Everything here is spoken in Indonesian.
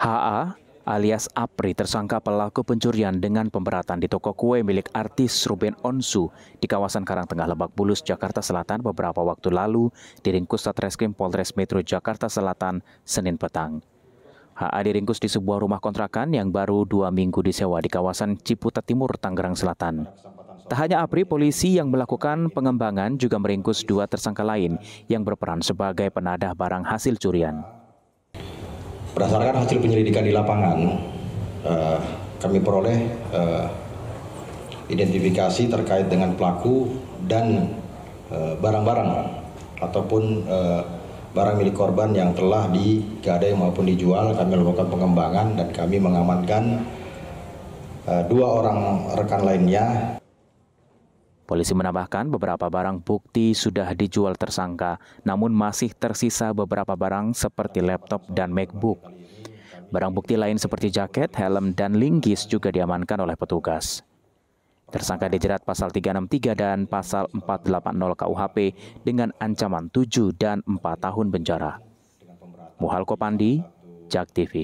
HA alias Apri tersangka pelaku pencurian dengan pemberatan di toko kue milik artis Ruben Onsu di kawasan Karangtengah Lebak Bulus, Jakarta Selatan beberapa waktu lalu diringkus Satreskrim Polres Metro Jakarta Selatan Senin petang. HA diringkus di sebuah rumah kontrakan yang baru dua minggu disewa di kawasan Ciputat Timur, Tangerang Selatan. Tak hanya APRI, polisi yang melakukan pengembangan juga meringkus dua tersangka lain yang berperan sebagai penadah barang hasil curian. Berdasarkan hasil penyelidikan di lapangan, eh, kami peroleh eh, identifikasi terkait dengan pelaku dan eh, barang-barang eh, ataupun barang milik korban yang telah digadai maupun dijual. Kami lakukan pengembangan dan kami mengamankan eh, dua orang rekan lainnya Polisi menambahkan beberapa barang bukti sudah dijual tersangka, namun masih tersisa beberapa barang seperti laptop dan MacBook. Barang bukti lain seperti jaket, helm, dan linggis juga diamankan oleh petugas. Tersangka dijerat pasal 363 dan pasal 480 KUHP dengan ancaman 7 dan 4 tahun penjara. Muhal Pandi, JAK TV.